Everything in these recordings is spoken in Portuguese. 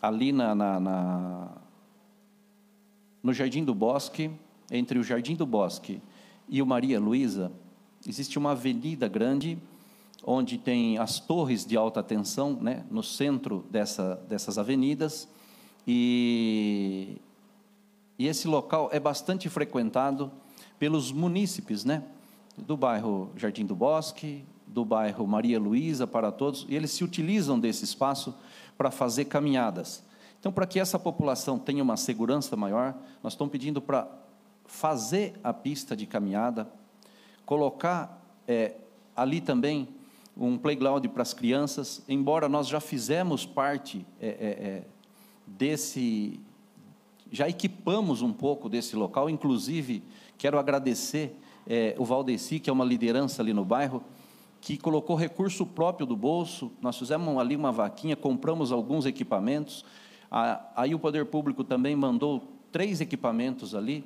ali na, na, na, no Jardim do Bosque, entre o Jardim do Bosque e o Maria Luísa, existe uma avenida grande onde tem as torres de alta tensão, né, no centro dessa, dessas avenidas, e, e esse local é bastante frequentado pelos munícipes, né, do bairro Jardim do Bosque, do bairro Maria Luísa para todos, e eles se utilizam desse espaço para fazer caminhadas. Então, para que essa população tenha uma segurança maior, nós estamos pedindo para fazer a pista de caminhada, colocar é, ali também um playground para as crianças, embora nós já fizemos parte é, é, é desse, já equipamos um pouco desse local, inclusive quero agradecer é, o Valdeci, que é uma liderança ali no bairro, que colocou recurso próprio do bolso, nós fizemos ali uma vaquinha, compramos alguns equipamentos, aí o poder público também mandou três equipamentos ali.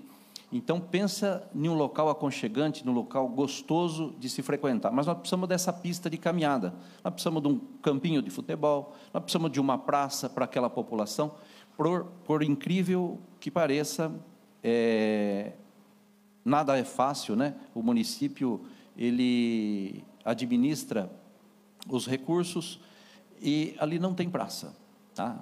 Então pensa em um local aconchegante, num local gostoso de se frequentar. Mas nós precisamos dessa pista de caminhada. Nós precisamos de um campinho de futebol, nós precisamos de uma praça para aquela população. Por, por incrível que pareça, é, nada é fácil, né? O município ele administra os recursos e ali não tem praça, tá?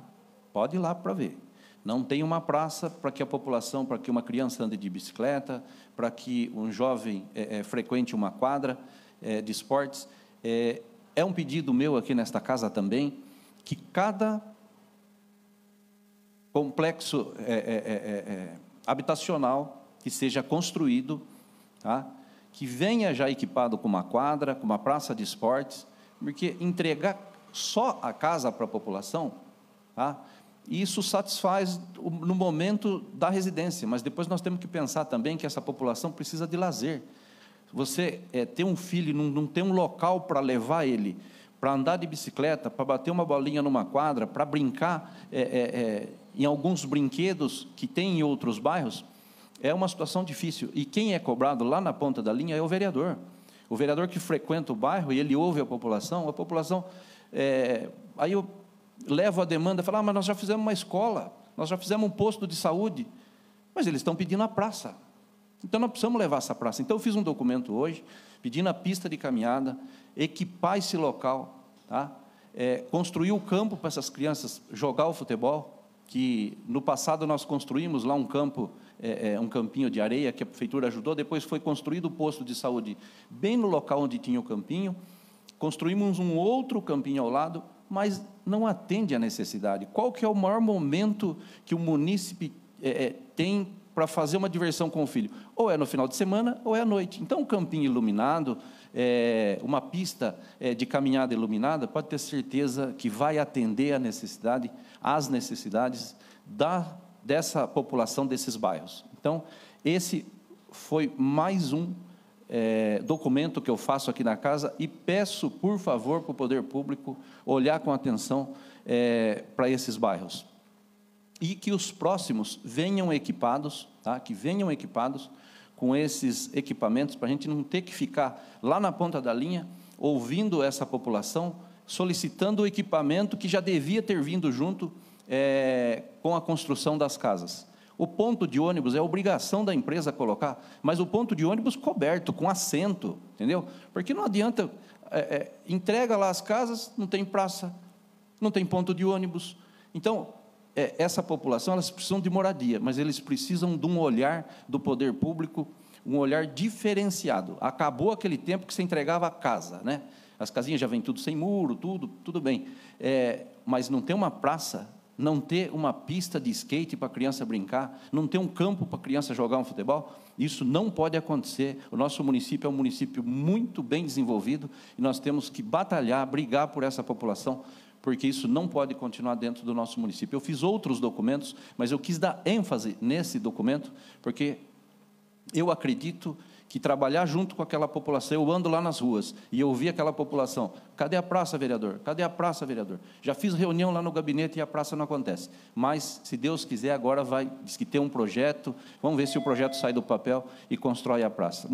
Pode ir lá para ver. Não tem uma praça para que a população, para que uma criança ande de bicicleta, para que um jovem é, é, frequente uma quadra é, de esportes. é um pedido meu aqui nesta casa também que cada complexo é, é, é, habitacional que seja construído, tá? que venha já equipado com uma quadra, com uma praça de esportes, porque entregar só a casa para a população, tá? isso satisfaz no momento da residência, mas depois nós temos que pensar também que essa população precisa de lazer. Você é, ter um filho, não, não tem um local para levar ele, para andar de bicicleta, para bater uma bolinha numa quadra, para brincar é, é, é em alguns brinquedos que tem em outros bairros, é uma situação difícil. E quem é cobrado lá na ponta da linha é o vereador. O vereador que frequenta o bairro e ele ouve a população, a população. É... aí eu levo a demanda, falo, ah, mas nós já fizemos uma escola, nós já fizemos um posto de saúde, mas eles estão pedindo a praça. Então nós precisamos levar essa praça. Então eu fiz um documento hoje, pedindo a pista de caminhada, equipar esse local, tá? É, construir o campo para essas crianças jogar o futebol, que no passado nós construímos lá um campo, é, é, um campinho de areia que a prefeitura ajudou, depois foi construído o posto de saúde bem no local onde tinha o campinho, construímos um outro campinho ao lado, mas não atende à necessidade. Qual que é o maior momento que o munícipe é, é tem para fazer uma diversão com o filho. Ou é no final de semana ou é à noite. Então, um campinho iluminado, é, uma pista é, de caminhada iluminada, pode ter certeza que vai atender necessidade, às necessidades da, dessa população desses bairros. Então, esse foi mais um é, documento que eu faço aqui na casa e peço, por favor, para o poder público olhar com atenção é, para esses bairros e que os próximos venham equipados, tá? que venham equipados com esses equipamentos, para a gente não ter que ficar lá na ponta da linha, ouvindo essa população, solicitando o equipamento que já devia ter vindo junto é, com a construção das casas. O ponto de ônibus é obrigação da empresa colocar, mas o ponto de ônibus coberto, com assento, entendeu? Porque não adianta, é, é, entrega lá as casas, não tem praça, não tem ponto de ônibus. Então, é, essa população, elas precisam de moradia, mas eles precisam de um olhar do poder público, um olhar diferenciado. Acabou aquele tempo que você entregava a casa, né? As casinhas já vêm tudo sem muro, tudo, tudo bem. É, mas não tem uma praça, não ter uma pista de skate para a criança brincar, não ter um campo para a criança jogar um futebol, isso não pode acontecer. O nosso município é um município muito bem desenvolvido e nós temos que batalhar, brigar por essa população, porque isso não pode continuar dentro do nosso município. Eu fiz outros documentos, mas eu quis dar ênfase nesse documento, porque eu acredito que trabalhar junto com aquela população, eu ando lá nas ruas e eu ouvi aquela população, cadê a praça, vereador? Cadê a praça, vereador? Já fiz reunião lá no gabinete e a praça não acontece. Mas, se Deus quiser, agora vai, diz que tem um projeto, vamos ver se o projeto sai do papel e constrói a praça.